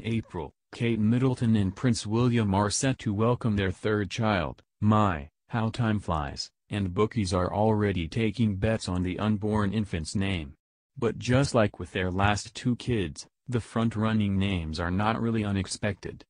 In April, Kate Middleton and Prince William are set to welcome their third child, My, how time flies, and bookies are already taking bets on the unborn infant's name. But just like with their last two kids, the front-running names are not really unexpected.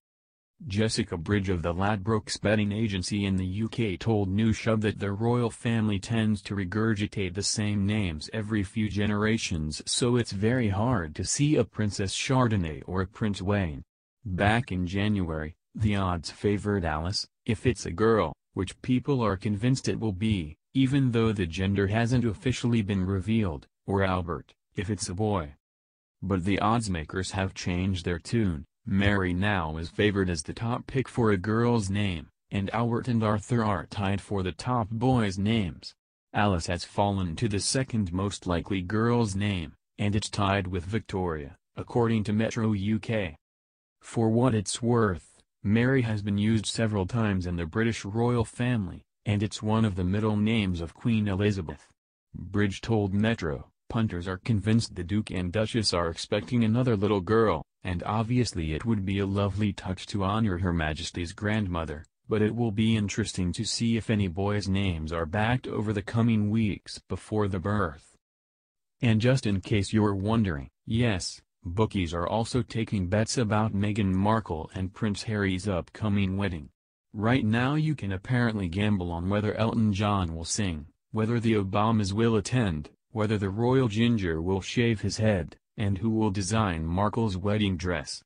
Jessica Bridge of the Ladbrokes betting agency in the UK told Newshub that the royal family tends to regurgitate the same names every few generations so it's very hard to see a Princess Chardonnay or a Prince Wayne. Back in January, the odds favored Alice, if it's a girl, which people are convinced it will be, even though the gender hasn't officially been revealed, or Albert, if it's a boy. But the oddsmakers have changed their tune, Mary now is favored as the top pick for a girl's name, and Albert and Arthur are tied for the top boys' names. Alice has fallen to the second most likely girl's name, and it's tied with Victoria, according to Metro UK. For what it's worth, Mary has been used several times in the British royal family, and it's one of the middle names of Queen Elizabeth. Bridge told Metro, punters are convinced the Duke and Duchess are expecting another little girl and obviously it would be a lovely touch to honor Her Majesty's grandmother, but it will be interesting to see if any boys' names are backed over the coming weeks before the birth. And just in case you're wondering, yes, bookies are also taking bets about Meghan Markle and Prince Harry's upcoming wedding. Right now you can apparently gamble on whether Elton John will sing, whether the Obamas will attend, whether the royal ginger will shave his head, and who will design Markle's wedding dress.